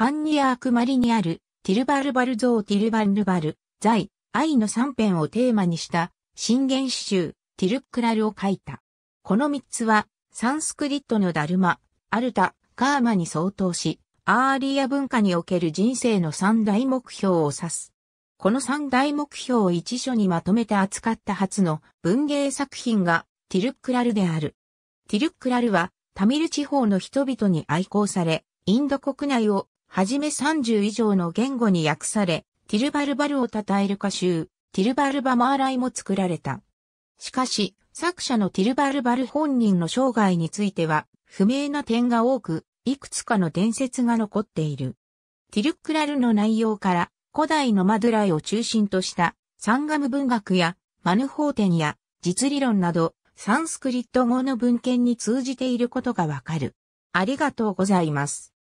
カンニアークマリにある、ティルバルバルゾーティルバルバル、在、愛の三編をテーマにした、新元詩集、ティルクラルを書いた。この三つは、サンスクリットのダルマ、アルタ、カーマに相当し、アーリア文化における人生の三大目標を指す。この三大目標を一書にまとめて扱った初の文芸作品がティルックラルである。ティルックラルはタミル地方の人々に愛好され、インド国内をはじめ30以上の言語に訳され、ティルバルバルを称える歌集、ティルバルバマーライも作られた。しかし、作者のティルバルバル本人の生涯については、不明な点が多く、いくつかの伝説が残っている。ティルクラルの内容から、古代のマドゥライを中心とした、サンガム文学や、マヌ法典や、実理論など、サンスクリット語の文献に通じていることがわかる。ありがとうございます。